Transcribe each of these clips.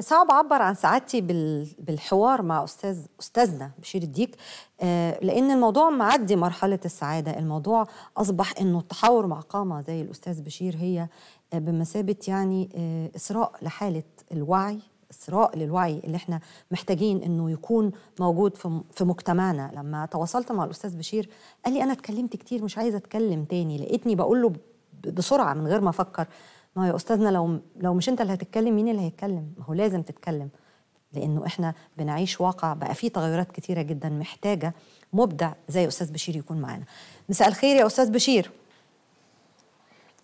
يعني صعب اعبر عن سعادتي بالحوار مع استاذ استاذنا بشير الديك آه، لان الموضوع معدي مرحله السعاده الموضوع اصبح انه التحاور مع قامه زي الاستاذ بشير هي آه، بمثابه يعني آه، اسراء لحاله الوعي إسراء للوعي اللي احنا محتاجين انه يكون موجود في مجتمعنا لما تواصلت مع الاستاذ بشير قال لي انا اتكلمت كتير مش عايزه اتكلم تاني لقيتني بقول له بسرعه من غير ما افكر ما هو يا استاذنا لو لو مش انت اللي هتتكلم مين اللي هيتكلم ما هو لازم تتكلم لانه احنا بنعيش واقع بقى فيه تغيرات كثيره جدا محتاجه مبدع زي استاذ بشير يكون معانا مساء الخير يا استاذ بشير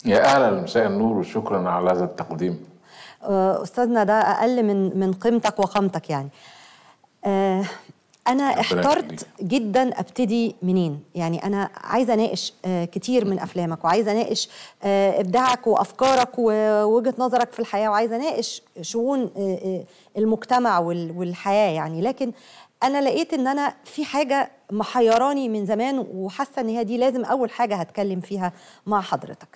يا اهلا مساء النور وشكرا على هذا التقديم أه، استاذنا ده اقل من من قيمتك وقامتك يعني أه انا احترت جدا ابتدي منين يعني انا عايزه اناقش آه، كتير من افلامك وعايزه اناقش آه، ابداعك وافكارك ووجهه نظرك في الحياه وعايزه اناقش شؤون آه، المجتمع والحياه يعني لكن انا لقيت ان انا في حاجه محيراني من زمان وحاسه ان هي دي لازم اول حاجه هتكلم فيها مع حضرتك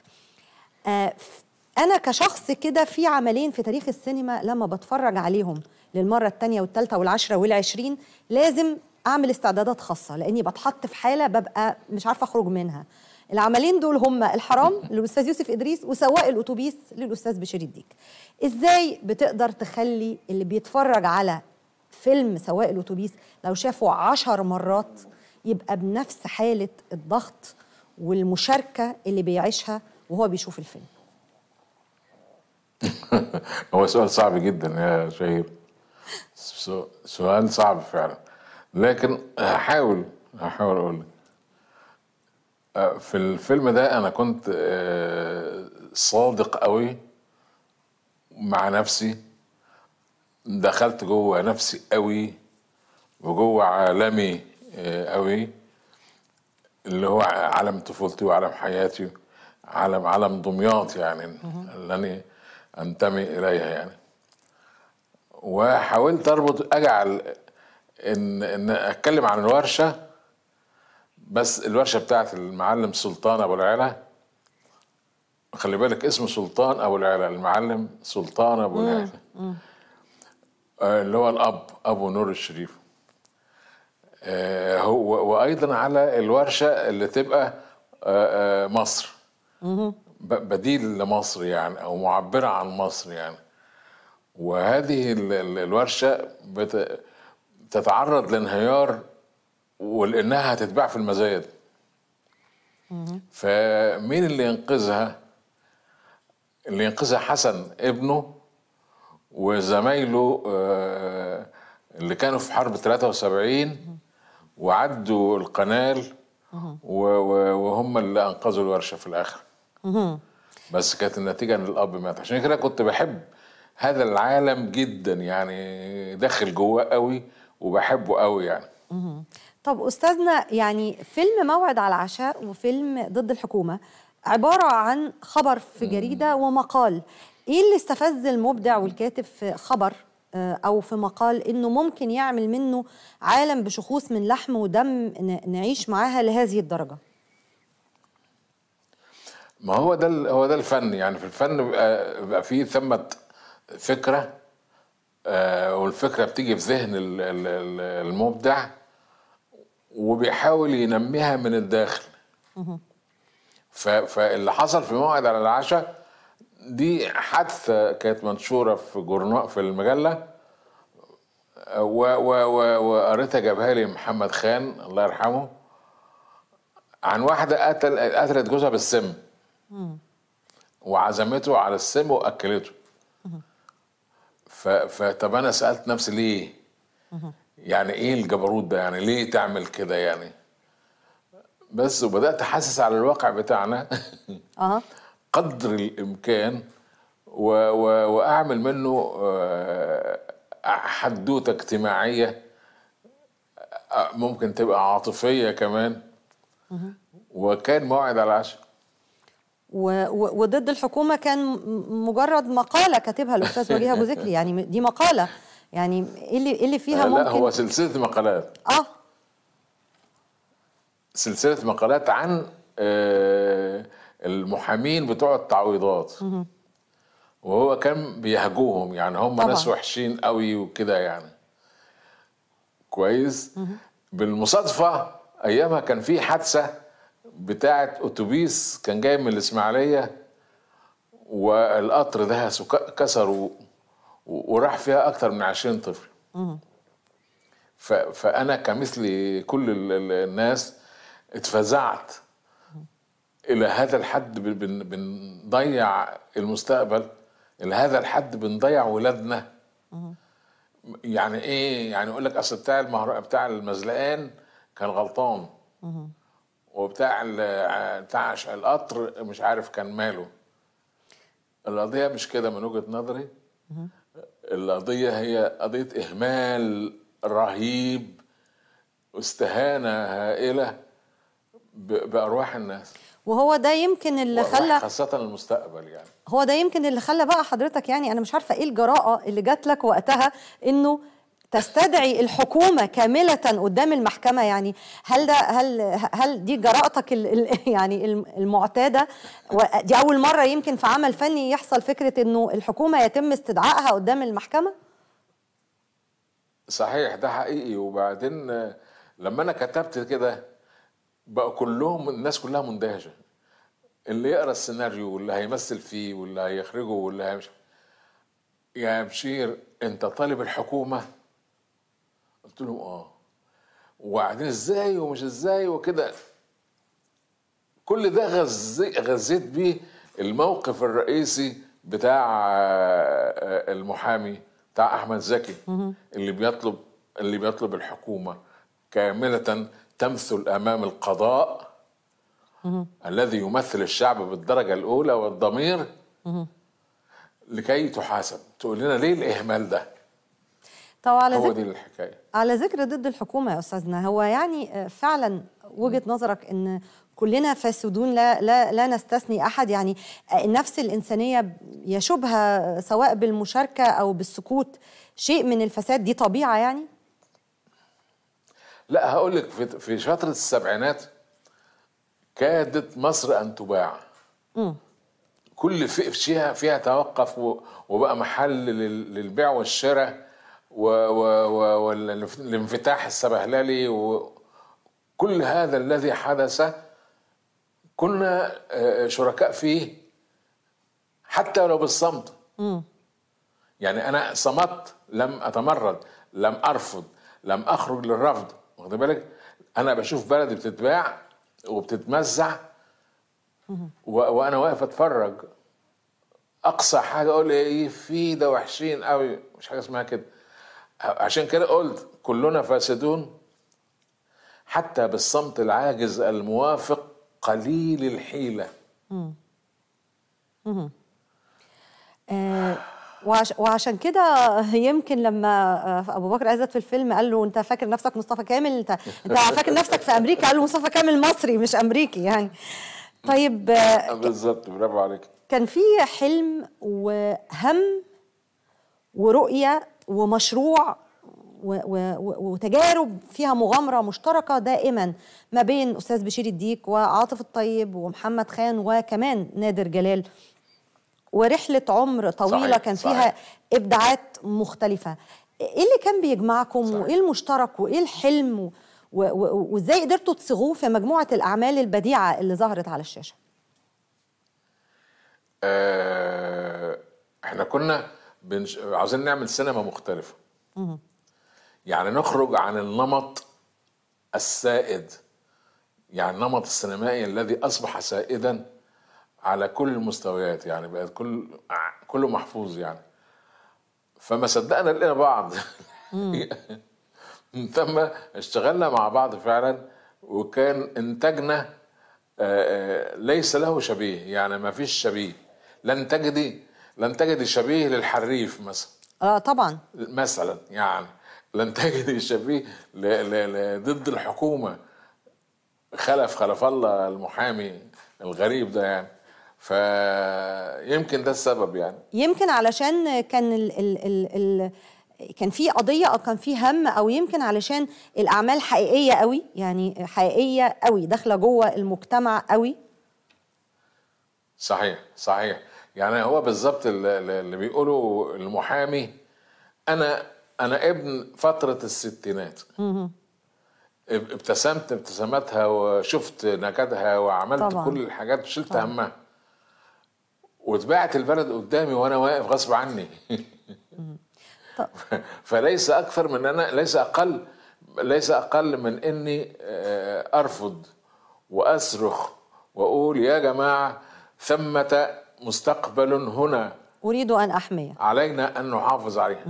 انا كشخص كده في عملين في تاريخ السينما لما بتفرج عليهم للمره الثانيه والثالثه والعشره والعشرين لازم اعمل استعدادات خاصه لاني بتحط في حاله ببقى مش عارفه اخرج منها العملين دول هما الحرام للاستاذ يوسف ادريس وسواق الاتوبيس للاستاذ بشير الديك ازاي بتقدر تخلي اللي بيتفرج على فيلم سواق الاتوبيس لو شافه عشر مرات يبقى بنفس حاله الضغط والمشاركه اللي بيعيشها وهو بيشوف الفيلم هو سؤال صعب جدا يا شهير سؤال صعب فعلا لكن هحاول هحاول اقول لك آه، في الفيلم ده انا كنت آه، صادق قوي مع نفسي دخلت جوه نفسي قوي وجوه عالمي آه، قوي اللي هو عالم طفولتي وعالم حياتي عالم عالم دمياط يعني اللي انتمي اليها يعني وحاولت اربط اجعل ان ان اتكلم عن الورشه بس الورشه بتاعت المعلم سلطان ابو العلا خلي بالك اسمه سلطان ابو العلا المعلم سلطان ابو العلا آه، اللي هو الاب ابو نور الشريف آه، هو وايضا على الورشه اللي تبقى آه، مصر بديل لمصر يعني او معبره عن مصر يعني وهذه الورشه بتتعرض لانهيار ولانها هتتباع في المزايد فمين اللي ينقذها اللي ينقذها حسن ابنه وزمايله آه، اللي كانوا في حرب 73 وعدوا القنال وهم اللي انقذوا الورشه في الاخر بس كانت النتيجه ان الاب مات عشان كده كنت بحب هذا العالم جدا يعني داخل جواه قوي وبحبه قوي يعني طب استاذنا يعني فيلم موعد على العشاء وفيلم ضد الحكومه عباره عن خبر في جريده ومقال ايه اللي استفز المبدع والكاتب في خبر آه، او في مقال انه ممكن يعمل منه عالم بشخوص من لحم ودم نعيش معاها لهذه الدرجه ما هو ده هو ده الفن يعني في الفن بيبقى, بيبقى فيه ثمة فكرة آه، والفكرة بتيجي في ذهن المبدع وبيحاول ينميها من الداخل فاللي حصل في موعد على العشاء دي حادثة كانت منشورة في جورنال في المجلة وقريتها جابها لي محمد خان الله يرحمه عن واحدة قتل قتلت جوزها بالسم وعزمته على السم واكلته فطب انا سالت نفسي ليه يعني ايه الجبروت ده يعني ليه تعمل كده يعني بس وبدات احسس على الواقع بتاعنا قدر الامكان و و واعمل منه آه، حدوته اجتماعيه آه، ممكن تبقى عاطفيه كمان وكان موعد على العشاء وضد الحكومه كان مجرد مقاله كاتبها الاستاذ وجيه ابو ذكري يعني دي مقاله يعني ايه اللي ايه اللي فيها ممكن لا هو سلسله مقالات اه سلسله مقالات عن آه المحامين بتوع التعويضات وهو كان بيهجوهم يعني هم طبعا. ناس وحشين قوي وكده يعني كويس بالمصادفه ايامها كان في حادثه بتاعه اتوبيس كان جاي من الاسماعيليه والقطر ده كسر وراح فيها اكتر من 20 طفل فانا كمثل كل الناس اتفزعت الى هذا الحد بنضيع المستقبل الى هذا الحد بنضيع ولادنا يعني ايه يعني يقول لك اصل بتاع المهر... بتاع المزلقان كان غلطان وبتاع بتاع القطر مش عارف كان ماله القضيه مش كده من وجهه نظري القضيه هي قضيه اهمال رهيب واستهانه هائله بارواح الناس وهو ده يمكن اللي خلى خاصة المستقبل يعني هو ده يمكن اللي خلى بقى حضرتك يعني انا مش عارفه ايه الجراءه اللي جات لك وقتها انه تستدعي الحكومه كامله قدام المحكمه يعني هل ده هل هل دي جراءتك يعني المعتاده دي اول مره يمكن في عمل فني يحصل فكره انه الحكومه يتم استدعائها قدام المحكمه صحيح ده حقيقي وبعدين لما انا كتبت كده بقى كلهم الناس كلها مندهشه اللي يقرا السيناريو واللي هيمثل فيه واللي هيخرجه واللي هيمشي يا بشير انت طالب الحكومه قلت لهم اه وبعدين ازاي ومش ازاي وكده كل ده غزي غزيت بيه الموقف الرئيسي بتاع آه، المحامي بتاع احمد زكي اللي بيطلب اللي بيطلب الحكومه كامله تمثل امام القضاء الذي يمثل الشعب بالدرجه الاولى والضمير لكي تحاسب تقول لنا ليه الاهمال ده طب على هو ذكر دي الحكايه على ذكر ضد الحكومه يا استاذنا هو يعني آه، فعلا وجهه نظرك ان كلنا فاسدون لا لا لا نستثني احد يعني آه، النفس الانسانيه يشوبها سواء بالمشاركه او بالسكوت شيء من الفساد دي طبيعه يعني لا هقول لك في في فتره السبعينات كادت مصر ان تباع م. كل فئه فيها فيها توقف وبقى محل للبيع والشراء والانفتاح السبهللي وكل هذا الذي حدث كنا آه، شركاء فيه حتى لو بالصمت م. يعني انا صمت لم اتمرد لم ارفض لم اخرج للرفض واخد بالك انا بشوف بلدي بتتباع وبتتمزع و... وانا واقف اتفرج اقصى حاجه اقول ايه في ده وحشين قوي مش حاجه اسمها كده عشان كده قلت كلنا فاسدون حتى بالصمت العاجز الموافق قليل الحيلة آه، وعشان كده يمكن لما آه، ابو بكر عزت في الفيلم قال له انت فاكر نفسك مصطفى كامل انت انت فاكر نفسك في امريكا قال له مصطفى كامل مصري مش امريكي يعني طيب آه، بالظبط برافو عليك كان في حلم وهم ورؤيه ومشروع وتجارب فيها مغامره مشتركه دائما ما بين استاذ بشير الديك وعاطف الطيب ومحمد خان وكمان نادر جلال ورحله عمر طويله صحيح. كان فيها صحيح. ابداعات مختلفه ايه اللي كان بيجمعكم صحيح. وايه المشترك وايه الحلم وازاي قدرتوا تصغوه في مجموعه الاعمال البديعه اللي ظهرت على الشاشه أه احنا كنا بنش... عاوزين نعمل سينما مختلفه يعني نخرج عن النمط السائد يعني النمط السينمائي الذي اصبح سائدا على كل المستويات يعني بقت كل كله محفوظ يعني فما صدقنا لقينا بعض من ثم اشتغلنا مع بعض فعلا وكان انتاجنا آه، آه، ليس له شبيه يعني ما فيش شبيه لن تجدي لن تجد شبيه للحريف مثلا اه طبعا مثلا يعني لن تجد شبيه ضد الحكومه خلف خلف الله المحامي الغريب ده يعني فيمكن ده السبب يعني يمكن علشان كان ال ال ال ال كان في قضيه او كان في هم او يمكن علشان الاعمال حقيقيه قوي يعني حقيقيه قوي داخله جوه المجتمع قوي صحيح صحيح يعني هو بالظبط اللي بيقوله المحامي انا انا ابن فتره الستينات ابتسمت ابتساماتها وشفت نكدها وعملت طبعا. كل الحاجات وشلت همها واتباعت البلد قدامي وانا واقف غصب عني فليس اكثر من انا ليس اقل ليس اقل من اني آه، ارفض واصرخ واقول يا جماعه ثمه مستقبل هنا أريد أن أحميه علينا أن نحافظ عليه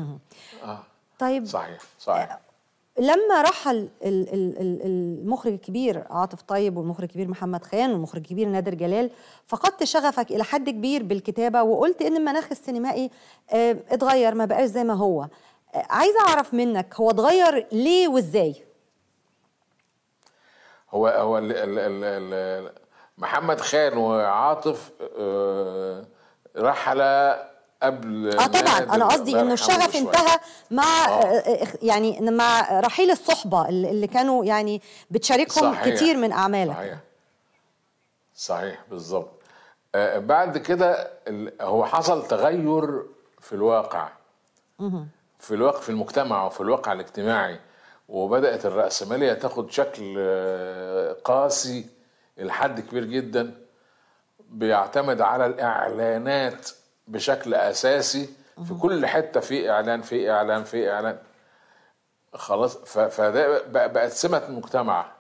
آه. طيب صحيح صحيح آه، لما رحل المخرج الكبير عاطف طيب والمخرج الكبير محمد خان والمخرج الكبير نادر جلال فقدت شغفك الى حد كبير بالكتابه وقلت ان المناخ السينمائي آه، اتغير ما بقاش زي ما هو عايزه اعرف منك هو اتغير ليه وازاي هو هو ال ال ال محمد خان وعاطف آه، رحل قبل اه طبعا انا قصدي انه الشغف انتهى مع آه. آه،, آه، يعني مع رحيل الصحبه اللي كانوا يعني بتشاركهم صحيح. كتير من اعمالك صحيح صحيح بالظبط آه بعد كده هو حصل تغير في الواقع في الواقع في المجتمع وفي الواقع الاجتماعي وبدات الراسماليه تاخد شكل قاسي لحد كبير جدا بيعتمد على الاعلانات بشكل اساسي في كل حته في اعلان في اعلان في اعلان خلاص فده بقت سمه مجتمع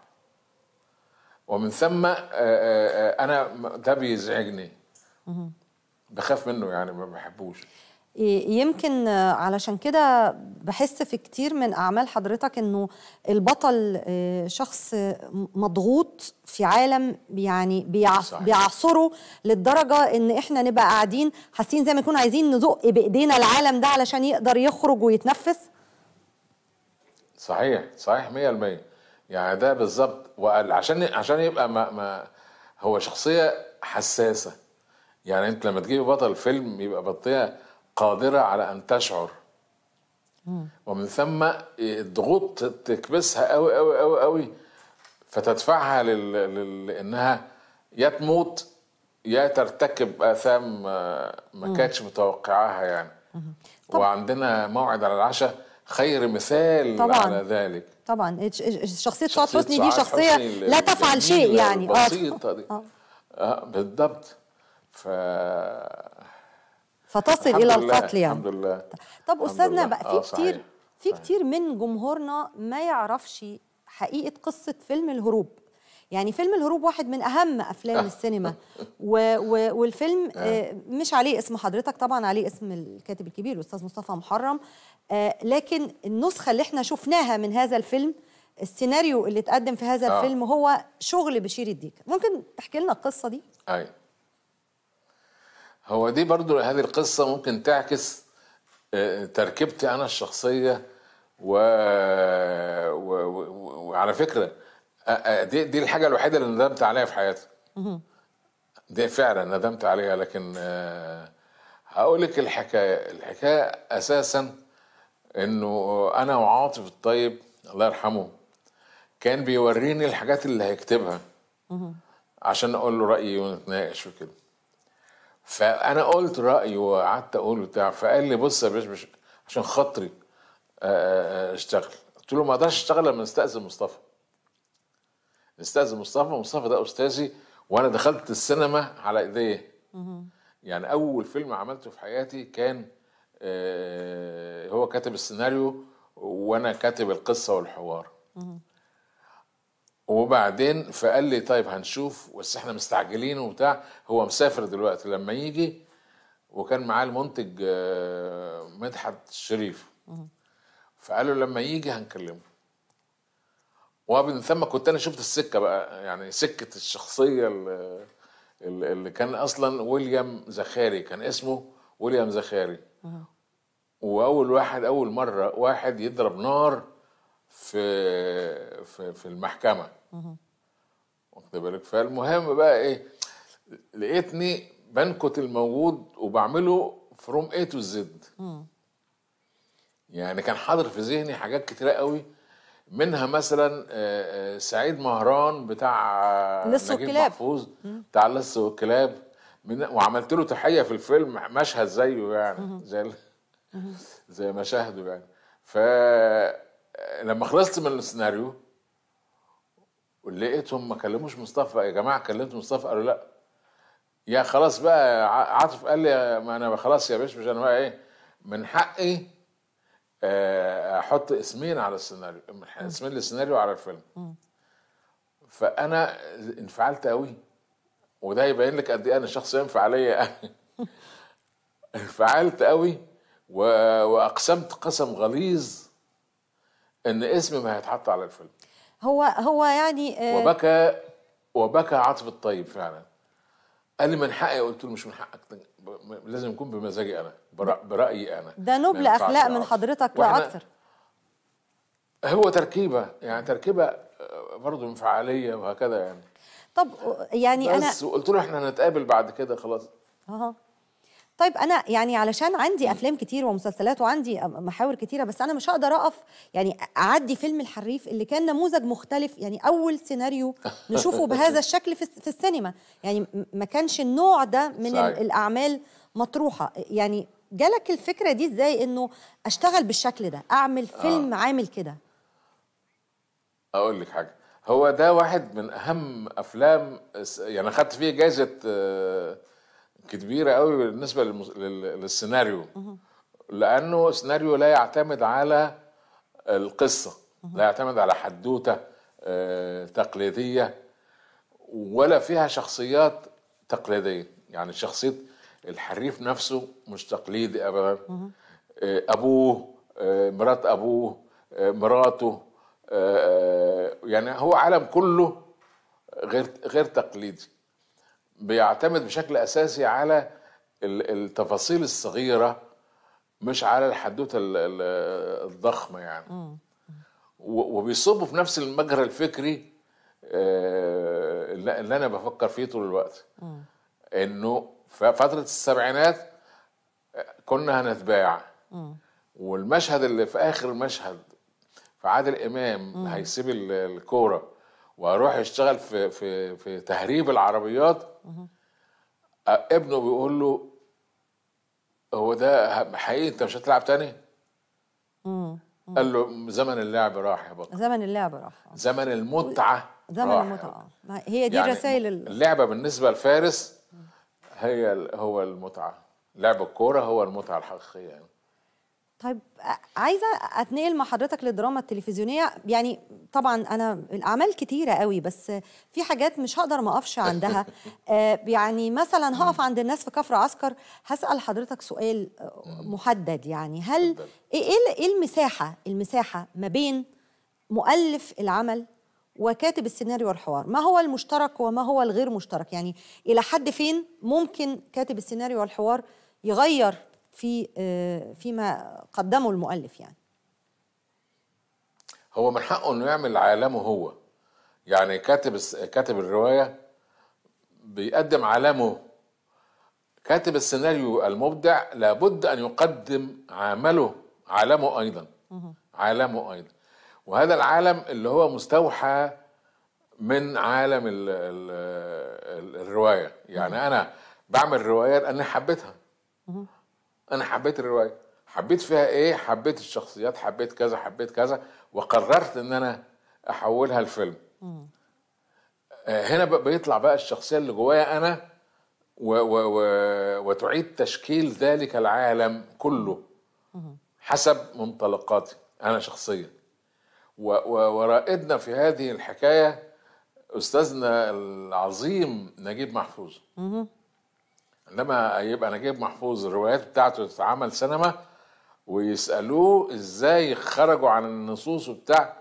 ومن ثم انا ده بيزعجني بخاف منه يعني ما بحبوش يمكن علشان كده بحس في كتير من اعمال حضرتك انه البطل آه، شخص مضغوط في عالم يعني بيعصره للدرجه ان احنا نبقى قاعدين حاسين زي ما نكون عايزين نزق بايدينا العالم ده علشان يقدر يخرج ويتنفس صحيح صحيح 100% يعني ده بالظبط وعشان عشان يبقى ما, ما هو شخصيه حساسه يعني انت لما تجيب بطل فيلم يبقى بطيئه قادرة على أن تشعر ومن ثم الضغوط تكبسها قوي قوي قوي قوي فتدفعها لل... لأنها يا تموت يا ترتكب آثام ما كانتش متوقعاها يعني وعندنا موعد على العشاء خير مثال طبعًا. على ذلك طبعا شخصية سعاد حسني دي شخصية لا تفعل شيء يعني اه بسيطة دي آه. اه بالضبط ف فتصل الى القتل يعني الحمد لله طب استاذنا بقى في آه كتير في كتير من جمهورنا ما يعرفش حقيقه قصه فيلم الهروب يعني فيلم الهروب واحد من اهم افلام السينما و و والفيلم آه. آه، مش عليه اسم حضرتك طبعا عليه اسم الكاتب الكبير الاستاذ مصطفى محرم آه، لكن النسخه اللي احنا شفناها من هذا الفيلم السيناريو اللي اتقدم في هذا الفيلم هو شغل بشير الديك ممكن تحكي لنا القصه دي ايوه هو دي برضو هذه القصة ممكن تعكس آه، تركيبتي أنا الشخصية و... و... وعلى فكرة آه، آه، دي دي الحاجة الوحيدة اللي ندمت عليها في حياتي دي فعلا ندمت عليها لكن هقول لك الحكاية الحكاية أساسا إنه أنا وعاطف الطيب الله يرحمه كان بيوريني الحاجات اللي هيكتبها عشان أقول له رأيي ونتناقش وكده فانا قلت رايي وقعدت اقول بتاع فقال لي بص يا باشمش عشان خاطري آه، آه، آه، اشتغل قلت له ما اقدرش اشتغل لما نستاذن مصطفى نستاذن مصطفى مصطفى ده استاذي وانا دخلت السينما على ايديه يعني اول فيلم عملته في حياتي كان هو كاتب السيناريو وانا كاتب القصه والحوار وبعدين فقال لي طيب هنشوف بس احنا مستعجلين وبتاع هو مسافر دلوقتي لما يجي وكان معاه المنتج آه، مدحت الشريف فقال له لما يجي هنكلمه ومن ثم كنت انا شفت السكه بقى يعني سكه الشخصيه اللي كان اصلا ويليام زخاري كان اسمه ويليام زخاري واول واحد اول مره واحد يضرب نار في في, في المحكمه واخد بالك فالمهم بقى ايه لقيتني بنكت الموجود وبعمله فروم اي تو زد يعني كان حاضر في ذهني حاجات كتيره قوي منها مثلا آه، آه، سعيد مهران بتاع لص والكلاب محفوظ بتاع لص والكلاب وعملت له تحيه في الفيلم مشهد زيه يعني زي زي مشاهده يعني فلما آه، خلصت من السيناريو لقيتهم ما كلموش مصطفى يا جماعه كلمت مصطفى قالوا لا يا خلاص بقى عاطف قال لي ما انا خلاص يا باشا مش انا بقى ايه من حقي آه، احط اسمين على السيناريو اسمين للسيناريو على الفيلم فانا انفعلت قوي وده يبين لك قد ايه انا شخص انفعاليه انفعلت قوي واقسمت قسم غليظ ان اسمي ما هيتحط على الفيلم هو هو يعني آه، وبكى وبكى عاطف الطيب فعلا قال لي من حقي قلت له مش من حقك لازم يكون بمزاجي انا برايي انا ده نبل اخلاق من حضرتك لا اكثر هو تركيبه يعني تركيبه آه، برضه انفعاليه وهكذا يعني طب يعني بس انا بس قلت له احنا هنتقابل بعد كده خلاص اها طيب انا يعني علشان عندي افلام كتير ومسلسلات وعندي محاور كتيره بس انا مش هقدر اقف يعني اعدي فيلم الحريف اللي كان نموذج مختلف يعني اول سيناريو نشوفه بهذا الشكل في السينما يعني ما كانش النوع ده من صحيح. الاعمال مطروحه يعني جالك الفكره دي ازاي انه اشتغل بالشكل ده اعمل آه. فيلم آه. عامل كده اقول لك حاجه هو ده واحد من اهم افلام يعني خدت فيه جائزه آه، كبيره قوي بالنسبه للسيناريو لانه سيناريو لا يعتمد على القصه لا يعتمد على حدوته آه، تقليديه ولا فيها شخصيات تقليديه يعني شخصيه الحريف نفسه مش تقليدي ابدا آه، ابوه آه، مرات ابوه مراته يعني هو عالم كله غير غير تقليدي بيعتمد بشكل اساسي على التفاصيل الصغيره مش على الحدوته الضخمه يعني وبيصبوا في نفس المجرى الفكري آه، اللي انا بفكر فيه طول الوقت انه في فتره السبعينات آه، كنا هنتباع والمشهد اللي في اخر مشهد في عادل امام هيسيب الكوره واروح اشتغل في في في تهريب العربيات ابنه بيقول له هو ده حقيقي انت مش هتلعب تاني؟ قال له زمن اللعب راح يا بطل زمن اللعب راح زمن المتعه زمن راح المتعه آه. هي دي يعني رسائل اللعبه بالنسبه لفارس هي هو المتعه لعب الكوره هو المتعه الحقيقيه يعني. طيب عايزه اتنقل مع حضرتك للدراما التلفزيونيه يعني طبعا انا الاعمال كتيره قوي بس في حاجات مش هقدر ما اقفش عندها آه، يعني مثلا هقف عند الناس في كفر عسكر هسال حضرتك سؤال آه، محدد يعني هل إيه،, إيه, ايه المساحه المساحه ما بين مؤلف العمل وكاتب السيناريو والحوار ما هو المشترك وما هو الغير مشترك يعني الى حد فين ممكن كاتب السيناريو والحوار يغير في آه، فيما قدمه المؤلف يعني هو من حقه انه يعمل عالمه هو يعني كاتب كاتب الروايه بيقدم عالمه كاتب السيناريو المبدع لابد ان يقدم عمله عالمه ايضا عالمه ايضا وهذا العالم اللي هو مستوحى من عالم الـ الـ الـ الروايه يعني انا بعمل روايه لاني حبيتها انا حبيت الروايه حبيت فيها ايه حبيت الشخصيات حبيت كذا حبيت كذا وقررت ان انا احولها لفيلم آه، هنا بيطلع بقى الشخصيه اللي جوايا انا و و و وتعيد تشكيل ذلك العالم كله حسب منطلقاتي انا شخصيا ورائدنا في هذه الحكايه استاذنا العظيم نجيب محفوظ انما يبقى نجيب محفوظ الروايات بتاعته تتعمل سينما ويسالوه ازاي خرجوا عن النصوص وبتاع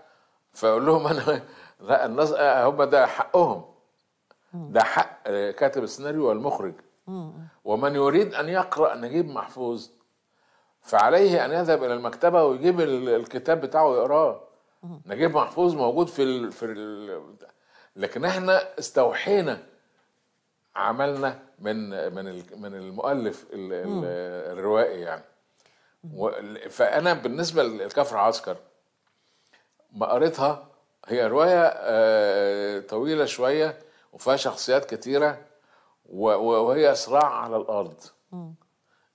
فيقول لهم انا لا النص هم ده حقهم ده حق كاتب السيناريو والمخرج ومن يريد ان يقرا نجيب محفوظ فعليه ان يذهب الى المكتبه ويجيب الكتاب بتاعه ويقراه نجيب محفوظ موجود في ال... في ال... لكن احنا استوحينا عملنا من من من المؤلف الروائي يعني فانا بالنسبه للكفر عسكر ما قريتها هي روايه آه، طويله شويه وفيها شخصيات كثيره وهي صراع على الارض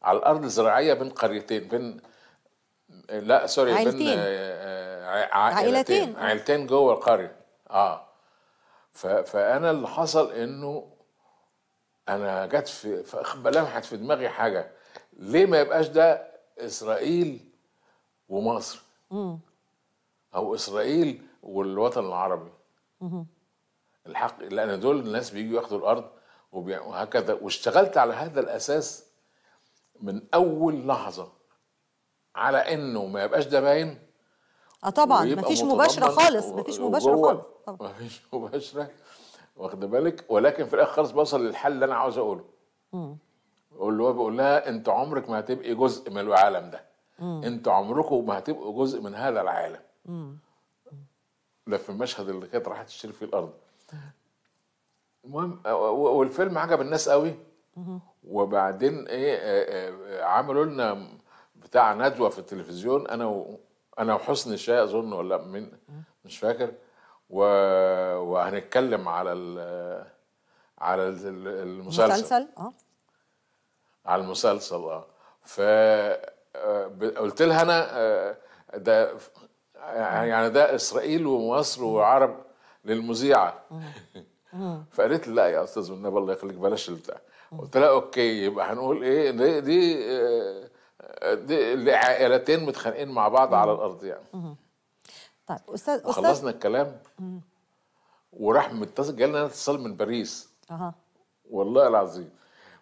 على الارض الزراعيه بين قريتين بين لا سوري عائلتين. بين آه، آه، عائلتين عائلتين جوه القريه اه فانا اللي حصل انه انا جت في لمحت في دماغي حاجه ليه ما يبقاش ده اسرائيل ومصر مم. او اسرائيل والوطن العربي مم. الحق لان دول الناس بييجوا ياخدوا الارض وهكذا واشتغلت على هذا الاساس من اول لحظه على انه ما يبقاش ده باين اه طبعا مفيش مباشره خالص مفيش مباشره خالص مفيش مباشره واخد بالك ولكن في الاخر خالص بوصل للحل اللي انا عاوز اقوله اقول هو بقول لها انت عمرك ما هتبقي جزء من العالم ده انت عمركم ما هتبقوا جزء من هذا العالم ده في المشهد اللي كانت راحت تشتري فيه الارض المهم والفيلم عجب الناس قوي وبعدين ايه آه، آه، عملوا لنا بتاع ندوه في التلفزيون انا و انا وحسن الشاي اظن ولا من مش فاكر وهنتكلم على ال على المسلسل مسلسل اه على المسلسل اه ف آه، قلت لها انا آه، ده يعني, يعني ده اسرائيل ومصر وعرب للمذيعه آه. فقالت لي لا يا استاذ والنبي الله يخليك بلاش البتاع قلت لها اوكي يبقى هنقول ايه دي دي, دي عائلتين متخانقين مع بعض على الارض يعني طيب استاذ استاذ خلصنا الكلام وراح متصل جالنا اتصال من باريس اها والله العظيم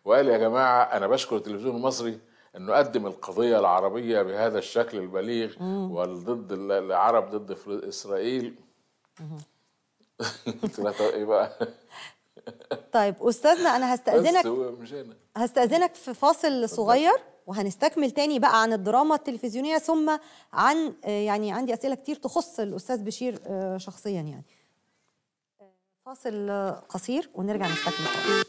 وقال يا جماعه انا بشكر التلفزيون المصري انه قدم القضيه العربيه بهذا الشكل البليغ وضد والضد العرب ضد اسرائيل قلت له ايه بقى طيب استاذنا انا هستاذنك مش هنا هستاذنك في فاصل صغير وهنستكمل تاني بقى عن الدراما التلفزيونيه ثم عن آه، يعني عندي اسئله كتير تخص الاستاذ بشير آه، شخصيا يعني فاصل قصير ونرجع نستكمل